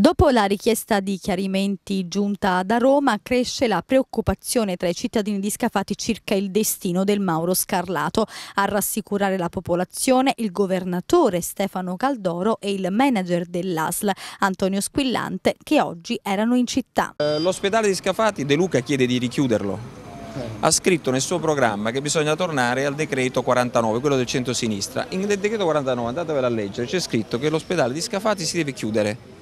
Dopo la richiesta di chiarimenti giunta da Roma, cresce la preoccupazione tra i cittadini di Scafati circa il destino del Mauro Scarlato. A rassicurare la popolazione il governatore Stefano Caldoro e il manager dell'ASL Antonio Squillante che oggi erano in città. Eh, l'ospedale di Scafati De Luca chiede di richiuderlo. Ha scritto nel suo programma che bisogna tornare al decreto 49, quello del centro-sinistra. In decreto 49, andatevelo a leggere, c'è scritto che l'ospedale di Scafati si deve chiudere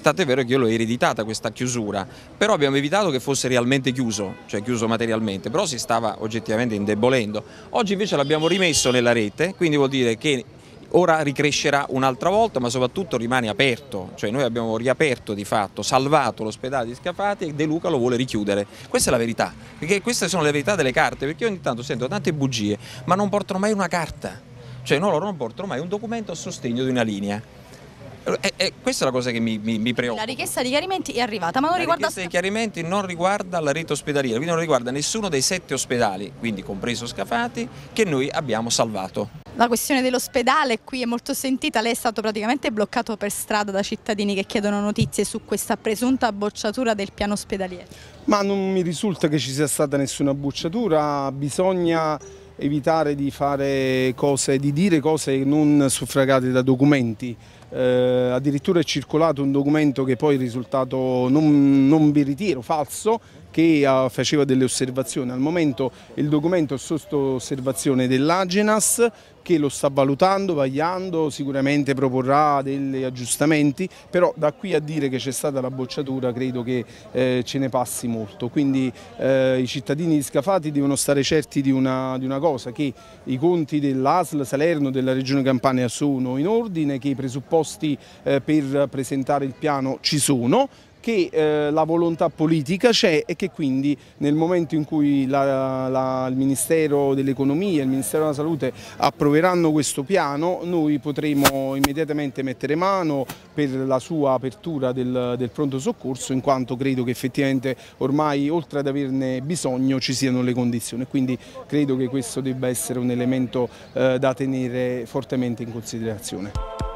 Tant'è vero che io l'ho ereditata questa chiusura, però abbiamo evitato che fosse realmente chiuso, cioè chiuso materialmente, però si stava oggettivamente indebolendo. Oggi invece l'abbiamo rimesso nella rete, quindi vuol dire che ora ricrescerà un'altra volta ma soprattutto rimane aperto, cioè noi abbiamo riaperto di fatto, salvato l'ospedale di Scafati e De Luca lo vuole richiudere. Questa è la verità, perché queste sono le verità delle carte, perché io ogni tanto sento tante bugie ma non portano mai una carta, cioè no, loro non portano mai un documento a sostegno di una linea. E, eh, e eh, questa è la cosa che mi, mi, mi, preoccupa. La richiesta di chiarimenti è arrivata, ma non la riguarda... La richiesta di chiarimenti non riguarda la rete ospedaliera, quindi non riguarda nessuno dei sette ospedali, quindi compreso Scafati, che noi abbiamo salvato. La questione dell'ospedale qui è molto sentita, lei è stato praticamente bloccato per strada da cittadini che chiedono notizie su questa presunta bocciatura del piano ospedaliero. Ma non mi risulta che ci sia stata nessuna bocciatura, bisogna evitare di, cose, di dire cose non suffragate da documenti. Eh, addirittura è circolato un documento che poi è risultato non, non vi ritiro, falso, che ah, faceva delle osservazioni. Al momento il documento è sotto osservazione dell'Agenas che lo sta valutando, vagliando, sicuramente proporrà degli aggiustamenti, però da qui a dire che c'è stata la bocciatura credo che eh, ce ne passi molto. Quindi eh, i cittadini di Scafati devono stare certi di una, di una cosa, che i conti dell'ASL Salerno, della Regione Campania sono in ordine, che i presupposti eh, per presentare il piano ci sono che eh, la volontà politica c'è e che quindi nel momento in cui la, la, il Ministero dell'Economia e il Ministero della Salute approveranno questo piano noi potremo immediatamente mettere mano per la sua apertura del, del pronto soccorso in quanto credo che effettivamente ormai oltre ad averne bisogno ci siano le condizioni quindi credo che questo debba essere un elemento eh, da tenere fortemente in considerazione.